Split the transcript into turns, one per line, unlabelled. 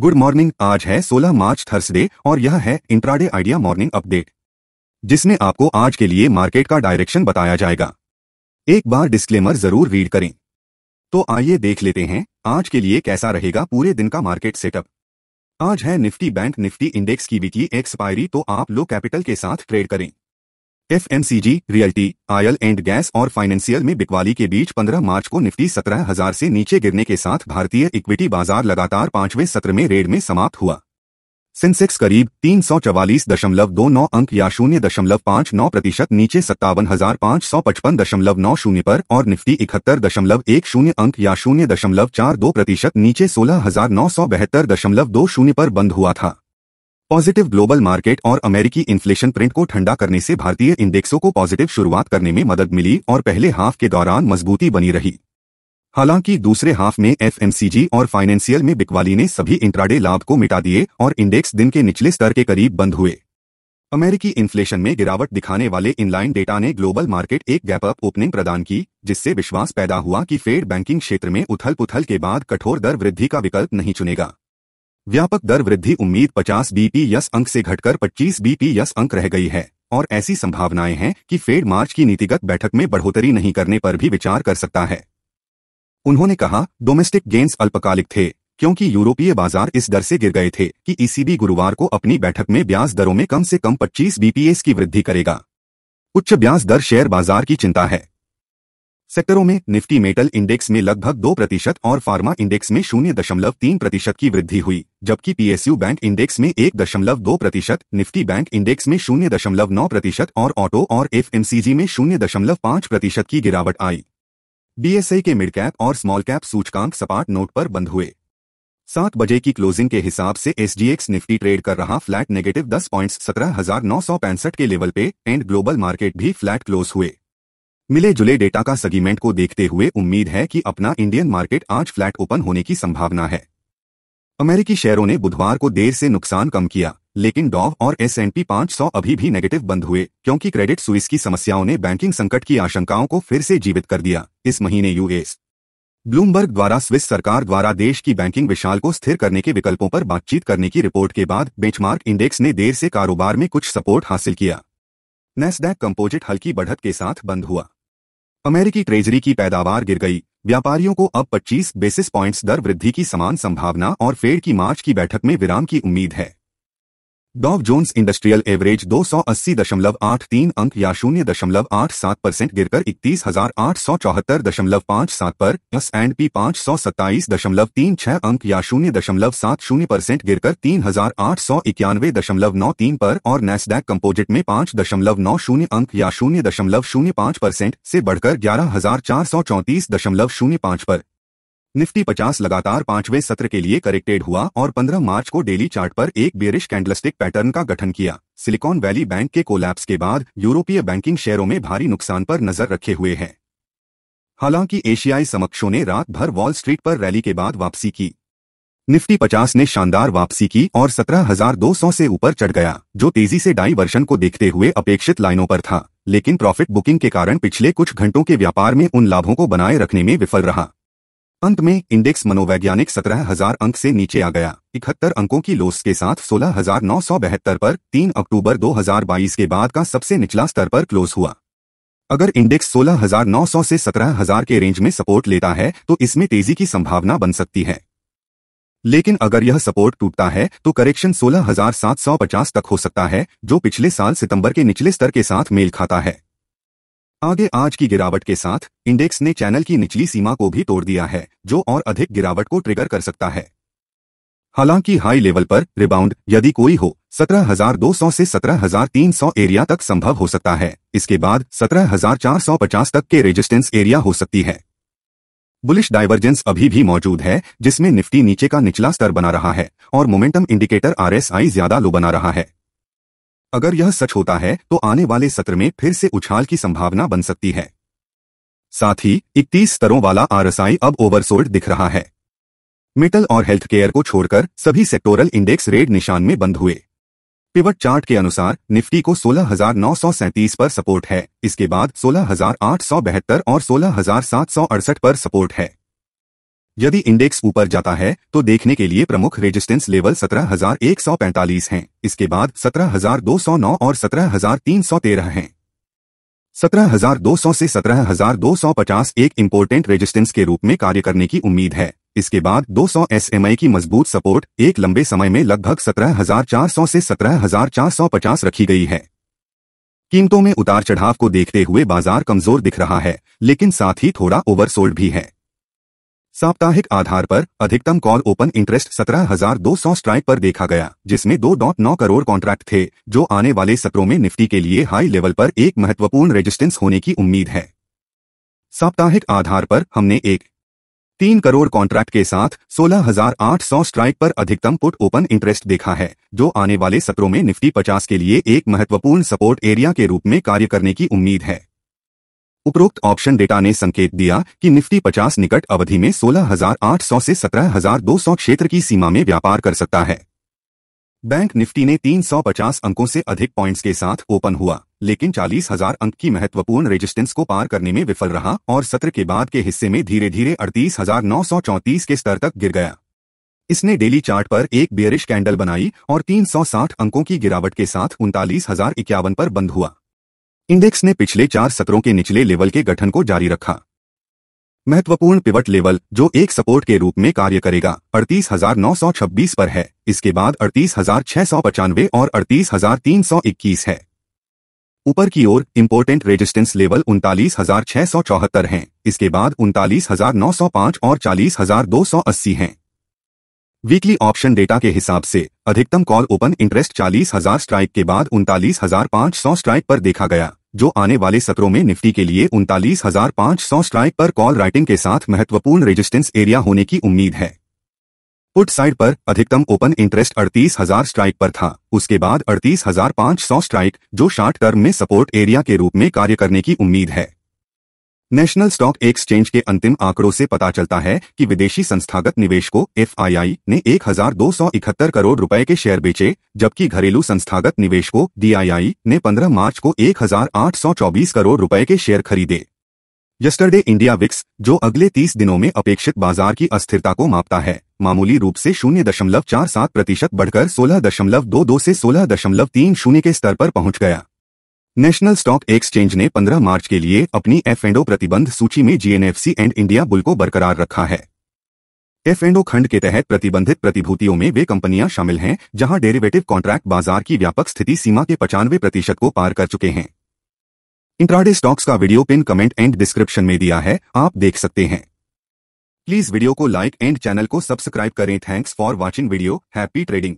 good morning आज है 16 मार्च Thursday और यह है इंट्राडे आइडिया मॉर्निंग अपडेट जिसने आपको आज के लिए मार्केट का डायरेक्शन बताया जाएगा एक बार डिस्क्लेमर जरूर रीड करें तो आइए देख लेते हैं आज के लिए कैसा रहेगा पूरे दिन का मार्केट सेटअप आज है निफ्टी बैंक निफ्टी इंडेक्स की वीकली एक्सपायरी तो आप लो कैपिटल के साथ ट्रेड करें F realty oil and gas और फाइनेंशियल में बिकवाली के बीच 15 मार्च को निफ्टी सत्रह हजार से नीचे गिरने के साथ भारतीय इक्विटी बाजार लगातार पांचवें सत्र में रेड में समाप्त हुआ सेंसेक्स करीब तीन सौ चवालीस दशमलव दो नौ अंक या शून्य दशमलव पाँच नौ प्रतिशत नीचे सत्तावन हजार पाँच सौ पचपन दशमलव नौ शून्य पर और निफ्टी इकहत्तर दशमलव एक शून्य अंक या शून्य दशमलव चार दो प्रतिशत नीचे सोलह हजार नौ सौ बहत्तर दशमलव दो शून्य पर बंद हुआ था पॉजिटिव ग्लोबल मार्केट और अमेरिकी इन्फ्लेशन प्रिंट को ठंडा करने से भारतीय इंडेक्सों को पॉजिटिव शुरुआत करने में मदद मिली और पहले हाफ के दौरान मजबूती बनी रही हालांकि दूसरे हाफ में एफएमसीजी और फाइनेंशियल में बिकवाली ने सभी इंट्राडे लाभ को मिटा दिए और इंडेक्स दिन के निचले स्तर के करीब बंद हुए अमेरिकी इन्फ्लेशन में गिरावट दिखाने वाले इनलाइन डेटा ने ग्लोबल मार्केट एक गैप अप ओपनिंग प्रदान की जिससे विश्वास पैदा हुआ कि फेड बैंकिंग क्षेत्र में उथल पुथल के बाद कठोर दर वृद्धि का विकल्प नहीं चुनेगा व्यापक दर वृद्धि उम्मीद 50 यस अंक से घटकर 25 बीपीएस अंक रह गई है और ऐसी संभावनाएं हैं कि फेड मार्च की नीतिगत बैठक में बढ़ोतरी नहीं करने पर भी विचार कर सकता है उन्होंने कहा डोमेस्टिक गेंस अल्पकालिक थे क्योंकि यूरोपीय बाजार इस दर से गिर गए थे कि ईसीबी गुरुवार को अपनी बैठक में ब्याज दरों में कम से कम 25 बीपीएस की वृद्धि करेगा उच्च ब्याज दर शेयर बाजार की चिंता है सेक्टरों में निफ्टी मेटल इंडेक्स में लगभग दो प्रतिशत और फार्मा इंडेक्स में शून्य दशमलव तीन प्रतिशत की वृद्धि हुई जबकि पीएसयू बैंक इंडेक्स में एक दशमलव दो प्रतिशत निफ्टी बैंक इंडेक्स में शून्य दशमलव नौ प्रतिशत और ऑटो और एफएमसीजी में शून्य दशमलव पाँच प्रतिशत की गिरावट आई बीएसई के मिड कैप और स्मॉल कैप सूचकांक सपाट नोट पर बंद हुए सात बजे की क्लोजिंग के हिसाब से एसडीएक्स निफ्टी ट्रेड कर रहा फ्लैट नेगेटिव दस पॉइंट्स सत्रह हजार नौ सौ पैंसठ के लेवल पे एंड ग्लोबल मार्केट भी फ्लैट क्लोज हुए मिले जुले डेटा का सेगमेंट को देखते हुए उम्मीद है कि अपना इंडियन मार्केट आज फ्लैट ओपन होने की संभावना है अमेरिकी शेयरों ने बुधवार को देर से नुकसान कम किया लेकिन डॉव और एस एन पी 500 अभी भी नेगेटिव बंद हुए क्योंकि क्रेडिट सुइस की समस्याओं ने बैंकिंग संकट की आशंकाओं को फिर से जीवित कर दिया इस महीने यूएस ब्लूमबर्ग द्वारा स्विस सरकार द्वारा देश की बैंकिंग विशाल को स्थिर करने के विकल्पों पर बातचीत करने की रिपोर्ट के बाद बेंचमार्क इंडेक्स ने देर से कारोबार में कुछ सपोर्ट हासिल किया नेस्डैक कंपोजिट हल्की बढ़त के साथ बंद हुआ अमेरिकी ट्रेजरी की पैदावार गिर गई व्यापारियों को अब 25 बेसिस पॉइंट्स दर वृद्धि की समान संभावना और फेड की मार्च की बैठक में विराम की उम्मीद है डॉव जोन्स इंडस्ट्रियल एवरेज 280.83 अंक या शून्य दशमलव आठ सात परसेंट गिरकर इकतीस हजार आठ सौ चौहत्तर दशमलव पाँच सात आरोप एस एंड पी पाँच सौ सत्ताईस दशमलव तीन छह अंक या शून्य दशमलव सात शून्य परसेंट गिर कर तीन हजार आठ सौ इक्यानवे दशमलव नौ तीन आरोप और नेस्डैक कम्पोजिट में पाँच दशमलव नौ शून्य अंक या शून्य दशमलव शून्य पाँच परसेंट ऐसी बढ़कर ग्यारह हजार चार सौ चौतीस दशमलव शून्य पाँच आरोप निफ्टी 50 लगातार पांचवें सत्र के लिए करेक्टेड हुआ और 15 मार्च को डेली चार्ट पर एक बेरिश कैंडलस्टिक पैटर्न का गठन किया सिलिकॉन वैली बैंक के कोलैप्स के बाद यूरोपीय बैंकिंग शेयरों में भारी नुकसान पर नजर रखे हुए हैं हालांकि एशियाई समक्षों ने रात भर वॉल स्ट्रीट पर रैली के बाद वापसी की निफ्टी 50 ने शानदार वापसी की और 17,200 से ऊपर चढ़ गया जो तेजी से डाइवर्शन को देखते हुए अपेक्षित लाइनों पर था लेकिन प्रॉफिट बुकिंग के कारण पिछले कुछ घंटों के व्यापार में उन लाभों को बनाए रखने में विफल रहा अंत में इंडेक्स मनोवैज्ञानिक सत्रह हजार अंक से नीचे आ गया इकहत्तर अंकों की लोस के साथ सोलह हजार नौ सौ बहत्तर पर 3 अक्टूबर 2022 के बाद का सबसे निचला स्तर पर क्लोज हुआ अगर इंडेक्स 16,900 से 17,000 के रेंज में सपोर्ट लेता है तो इसमें तेजी की संभावना बन सकती है लेकिन अगर यह सपोर्ट टूटता है तो करेक्शन 16,750 तक हो सकता है जो पिछले साल सितंबर के निचले स्तर के साथ मेल खाता है आगे आज की गिरावट के साथ इंडेक्स ने चैनल की निचली सीमा को भी तोड़ दिया है जो और अधिक गिरावट को ट्रिगर कर सकता है हालांकि हाई लेवल पर रिबाउंड यदि कोई हो 17,200 से 17,300 एरिया तक संभव हो सकता है इसके बाद 17,450 तक के रेजिस्टेंस एरिया हो सकती है बुलिश डाइवर्जेंस अभी भी मौजूद है जिसमें निफ्टी नीचे का निचला स्तर बना रहा है और मोमेंटम इंडिकेटर आरएसआई ज्यादा लो बना रहा है अगर यह सच होता है तो आने वाले सत्र में फिर से उछाल की संभावना बन सकती है साथ ही इकतीस स्तरों वाला आरएसआई अब ओवरसोल्ड दिख रहा है मेटल और हेल्थ केयर को छोड़कर सभी सेक्टोरल इंडेक्स रेड निशान में बंद हुए पिवट चार्ट के अनुसार निफ्टी को 16,937 पर सपोर्ट है इसके बाद 16,872 और सोलह पर सपोर्ट है यदि इंडेक्स ऊपर जाता है तो देखने के लिए प्रमुख रेजिस्टेंस लेवल 17,145 हैं इसके बाद 17,209 और 17,313 हैं 17,200 से 17,250 एक इम्पोर्टेंट रेजिस्टेंस के रूप में कार्य करने की उम्मीद है इसके बाद 200 आई की मजबूत सपोर्ट एक लंबे समय में लगभग 17,400 से 17,450 रखी गई है कीमतों में उतार चढ़ाव को देखते हुए बाजार कमजोर दिख रहा है लेकिन साथ ही थोड़ा ओवरसोल्ड भी है साप्ताहिक आधार पर अधिकतम कॉल ओपन इंटरेस्ट सत्रह हजार दो सौ स्ट्राइक पर देखा गया जिसमें दो डॉट नौ करोड़ कॉन्ट्रैक्ट थे जो आने वाले सत्रों में निफ्टी के लिए हाई लेवल पर एक महत्वपूर्ण रेजिस्टेंस होने की उम्मीद है साप्ताहिक आधार पर हमने एक तीन करोड़ कॉन्ट्रैक्ट के साथ 16,800 स्ट्राइक पर अधिकतम पुट ओपन इंटरेस्ट देखा है जो आने वाले सत्रों में निफ्टी 50 के लिए एक महत्वपूर्ण सपोर्ट एरिया के रूप में कार्य करने की उम्मीद है उपरोक्त ऑप्शन डेटा ने संकेत दिया कि निफ्टी 50 निकट अवधि में 16,800 से 17,200 क्षेत्र की सीमा में व्यापार कर सकता है बैंक निफ्टी ने 350 अंकों से अधिक पॉइंट्स के साथ ओपन हुआ लेकिन 40,000 अंक की महत्वपूर्ण रेजिस्टेंस को पार करने में विफल रहा और सत्र के बाद के हिस्से में धीरे धीरे अड़तीस के स्तर तक गिर गया इसने डेली चार्ट पर एक बेयरिश कैंडल बनाई और 360 अंकों की गिरावट के साथ उनतालीस पर बंद हुआ इंडेक्स ने पिछले चार सत्रों के निचले लेवल के गठन को जारी रखा महत्वपूर्ण पिवट लेवल जो एक सपोर्ट के रूप में कार्य करेगा अड़तीस पर है इसके बाद अड़तीस और अड़तीस है ऊपर की ओर इम्पोर्टेंट रेजिस्टेंस लेवल उनतालीस हजार छह सौ चौहत्तर हैं इसके बाद उनतालीस हजार नौ सौ पांच और चालीस हजार दो सौ अस्सी हैं वीकली ऑप्शन डेटा के हिसाब से अधिकतम कॉल ओपन इंटरेस्ट चालीस हजार स्ट्राइक के बाद उनतालीस हजार पाँच सौ स्ट्राइक पर देखा गया जो आने वाले सत्रों में निफ्टी के लिए उनतालीस हजार पाँच सौ स्ट्राइक पर कॉल राइटिंग के साथ महत्वपूर्ण रेजिस्टेंस एरिया होने की उम्मीद है पुट साइड पर अधिकतम ओपन इंटरेस्ट अड़तीस हजार स्ट्राइक पर था उसके बाद अड़तीस हजार पाँच सौ स्ट्राइक जो शॉर्ट टर्म में सपोर्ट एरिया के रूप में कार्य करने की उम्मीद है नेशनल स्टॉक एक्सचेंज के अंतिम आंकड़ों से पता चलता है कि विदेशी संस्थागत निवेशकों को एफआईआई ने 1271 करोड़ रुपए के शेयर बेचे जबकि घरेलू संस्थागत निवेशकों को डीआईआई ने 15 मार्च को 1824 करोड़ रुपए के शेयर खरीदे यस्टरडे इंडिया विक्स जो अगले 30 दिनों में अपेक्षित बाजार की अस्थिरता को मापता है मामूली रूप से शून्य दशमलव चार सात प्रतिशत बढ़कर सोलह दशमलव दो दो से सोलह दशमलव तीन शून्य के स्तर पर पहुंच गया नेशनल स्टॉक एक्सचेंज ने 15 मार्च के लिए अपनी एफ एंडो प्रतिबंध सूची में जीएनएफसी एंड इंडिया बुल को बरकरार रखा है एफ एंडो खंड के तहत प्रतिबंधित प्रतिभूतियों में वे कंपनियां शामिल हैं जहां डेरिवेटिव कॉन्ट्रैक्ट बाजार की व्यापक स्थिति सीमा के पचानवे प्रतिशत को पार कर चुके हैं इंट्राडे स्टॉक्स का video pin comment and description में दिया है आप देख सकते हैं प्लीज वीडियो को लाइक एंड चैनल को सब्सक्राइब करें thanks for watching video happy trading